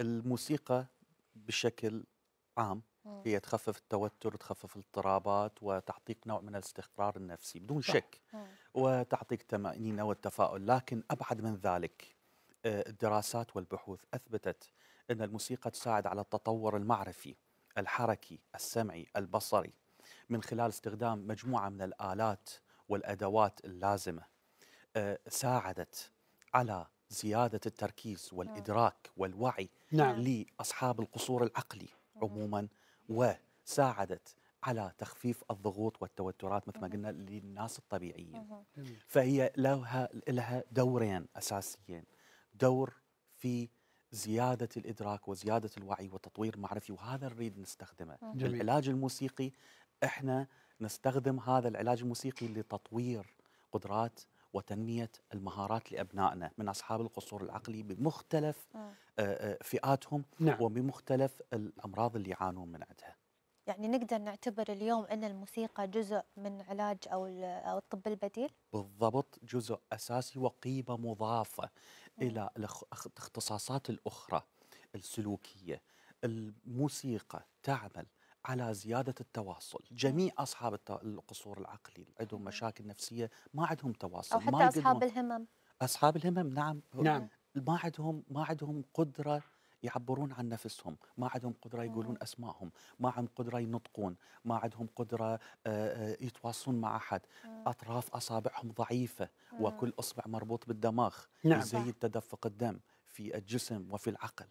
الموسيقى بشكل عام هي تخفف التوتر تخفف الاضطرابات وتعطيك نوع من الاستقرار النفسي بدون شك وتعطيك تمانينه والتفاؤل لكن أبعد من ذلك آه، الدراسات والبحوث أثبتت أن الموسيقى تساعد على التطور المعرفي الحركي السمعي البصري من خلال استخدام مجموعة من الآلات والأدوات اللازمة آه، ساعدت على زيادة التركيز نعم. والإدراك والوعي نعم. لأصحاب القصور العقلي عموما وساعدت على تخفيف الضغوط والتوترات مثل ما قلنا للناس الطبيعيين فهي لها لها دورين اساسيين دور في زياده الادراك وزياده الوعي وتطوير المعرفي وهذا نريد نستخدمه جميل. العلاج الموسيقي احنا نستخدم هذا العلاج الموسيقي لتطوير قدرات وتنميه المهارات لابنائنا من اصحاب القصور العقلي بمختلف آه. آه، آه، فئاتهم نعم. وبمختلف الامراض اللي يعانون من عندها. يعني نقدر نعتبر اليوم ان الموسيقى جزء من علاج او او الطب البديل؟ بالضبط جزء اساسي وقيمه مضافه مم. الى الاختصاصات الاخرى السلوكيه. الموسيقى تعمل على زيادة التواصل جميع أصحاب القصور العقلي عندهم مشاكل نفسية ما عندهم تواصل أو حتى ما أصحاب الهمم أصحاب الهمم نعم نعم ما عندهم ما عندهم قدرة يعبرون عن نفسهم ما عندهم قدرة يقولون أسمائهم ما عندهم قدرة ينطقون ما عندهم قدرة آه، آه، يتواصلون مع أحد أطراف أصابعهم ضعيفة وكل أصبع مربوط بالدماغ نعم. يزيد تدفق الدم في الجسم وفي العقل